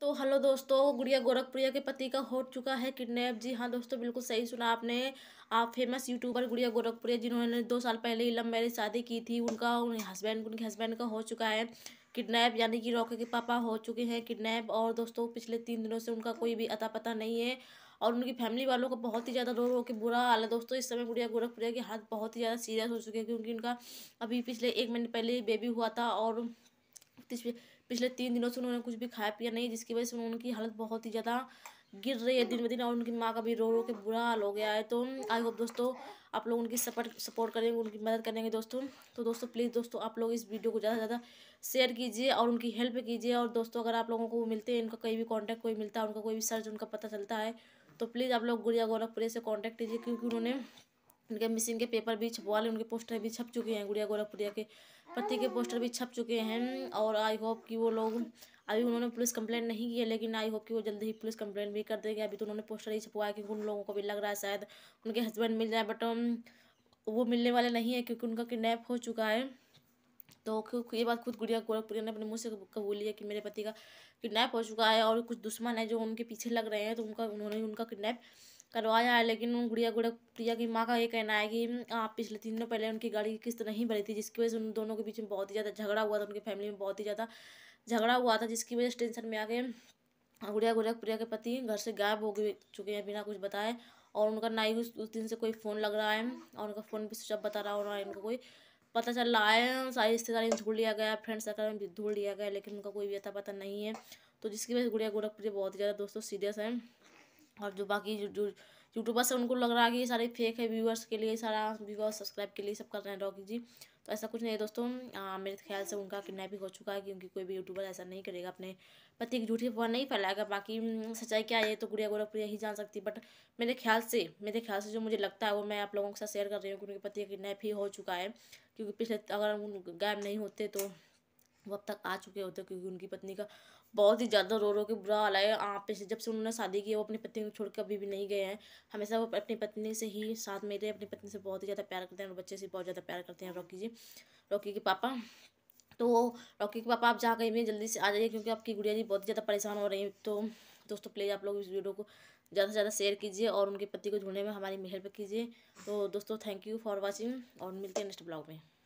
तो हेलो दोस्तों गुड़िया गोरखप्रिया के पति का हो चुका है किडनैप जी हाँ दोस्तों बिल्कुल सही सुना आपने आप फेमस यूट्यूबर गुड़िया गोरखप्रिया जिन्होंने दो साल पहले ही लम मैरिज शादी की थी उनका उनके हस्बैंड उनके हस्बैंड का हो चुका है किडनैप यानी कि रॉके के पापा हो चुके हैं किडनैप और दोस्तों पिछले तीन दिनों से उनका कोई भी अता पता नहीं है और उनकी फैमिली वालों को बहुत ही ज़्यादा रो रो के बुरा हाल है दोस्तों इस समय गुड़िया गोरखपुरिया के हाथ बहुत ही ज़्यादा सीरियस हो चुके हैं क्योंकि उनका अभी पिछले एक महीने पहले बेबी हुआ था और पिछले तीन दिनों से उन्होंने कुछ भी खाया पिया नहीं जिसकी वजह से उनकी हालत बहुत ही ज़्यादा गिर रही है दिन ब दिन और उनकी माँ का भी रो रो के बुरा हाल हो गया है तो आई होप दोस्तों आप लोग उनकी सपोर्ट सपोर्ट करेंगे उनकी मदद करेंगे दोस्तों तो दोस्तों प्लीज़ दोस्तों आप लोग इस वीडियो को ज़्यादा से ज़्यादा शेयर कीजिए और उनकी हेल्प कीजिए और दोस्तों अगर आप लोगों को मिलते हैं इनका कहीं भी कॉन्टैक्ट कोई मिलता है उनका कोई भी सर्च उनका पता चलता है तो प्लीज़ आप लोग गुड़िया गोरखपुरे से कॉन्टैक्ट कीजिए क्योंकि उन्होंने उनके मिसिंग के पेपर भी छपवा लें उनके पोस्टर भी छप चुके हैं गुड़िया गोरखपुरिया के पति के पोस्टर भी छप चुके हैं और आई होप कि वो लोग अभी उन्होंने पुलिस कंप्लेन नहीं की है लेकिन आई होप कि वो जल्दी ही पुलिस कंप्लेन भी कर देंगे अभी तो उन्होंने पोस्टर ही छपवाया क्योंकि उन लोगों को भी लग रहा है शायद उनके हस्बैंड मिल जाए बट um, वो मिलने वाले नहीं है क्योंकि उनका किडनैप हो चुका है तो ये बात खुद गुड़िया गोरखपुरिया ने अपने मुँह से कबूली है कि मेरे पति का किडनैप हो चुका है और कुछ दुश्मन है जो उनके पीछे लग रहे हैं तो उनका उन्होंने उनका किडनैप करवाया है लेकिन उन गुड़िया गुड़ा प्रिया की माँ का ये कहना है कि हम्म, आप पिछले तीन दिनों पहले उनकी गाड़ी की किस्त नहीं भरी थी जिसकी वजह से उन दोनों के बीच में बहुत ही ज़्यादा झगड़ा हुआ था उनकी फैमिली में बहुत ही ज़्यादा झगड़ा हुआ था जिसकी वजह से टेंशन में आके गुड़िया गुड़िया प्रिया के पति घर से गायब हो गए चुके हैं बिना कुछ बताए और उनका ना ही उस, दिन से कोई फ़ोन लग रहा है और उनका फ़ोन भी स्विच बता रहा हो रहा है उनको कोई पता चल रहा है सारी रिश्तेदारी ढूंढ लिया गया फ्रेंड सर्कल में भी ढूंढ लिया गया लेकिन उनका कोई व्यथा पता नहीं है तो जिसकी वजह से गुड़िया गोरखप्रिय बहुत ही ज़्यादा दोस्तों सीरियस हैं और जो बाकी जो जो यूट्यूबर्स हैं उनको लग रहा है कि ये सारे फेक है व्यूअर्स के लिए सारा व्यूअर्स सब्सक्राइब के लिए सब कर रहे हैं रॉकी जी तो ऐसा कुछ नहीं है दोस्तों आ, मेरे ख्याल से उनका किडनैपिंग हो चुका है क्योंकि कोई भी यूट्यूबर ऐसा नहीं करेगा अपने पति की झूठी अफवाह नहीं फैलाएगा बाकी हम्म, सच्चाई क्या है तो गुड़िया गोरखप्रिया ही जान सकती बट मेरे ख्याल से मेरे ख्याल से जो मुझे लगता है वो मैं आप लोगों के साथ शेयर कर रही हूँ कि उनके पति का किडनैप ही हो चुका है क्योंकि पिछले अगर गायब नहीं होते तो वो अब तक आ चुके होते क्योंकि उनकी पत्नी का बहुत ही ज़्यादा रो रो के बुरा हाल है आप पे से जब से उन्होंने शादी की वो अपनी पत्नी को छोड़ कर अभी भी नहीं गए हैं हमेशा वो अपनी पत्नी से ही साथ में रहे अपनी पत्नी से बहुत ही ज़्यादा प्यार करते हैं और बच्चे से बहुत ज़्यादा प्यार करते हैं रॉकी जी रॉकी के पापा तो रॉकी के पापा आप जहाँ गए भी जल्दी से आ जाइए क्योंकि आपकी गुड़िया जी बहुत ज़्यादा परेशान हो रही है तो दोस्तों प्लीज़ आप लोग इस वीडियो को ज़्यादा से ज़्यादा शेयर कीजिए और उनके पति को ढूंढने में हमारी मेहर कीजिए तो दोस्तों थैंक यू फॉर वॉचिंग और मिलते हैं नेक्स्ट ब्लॉग में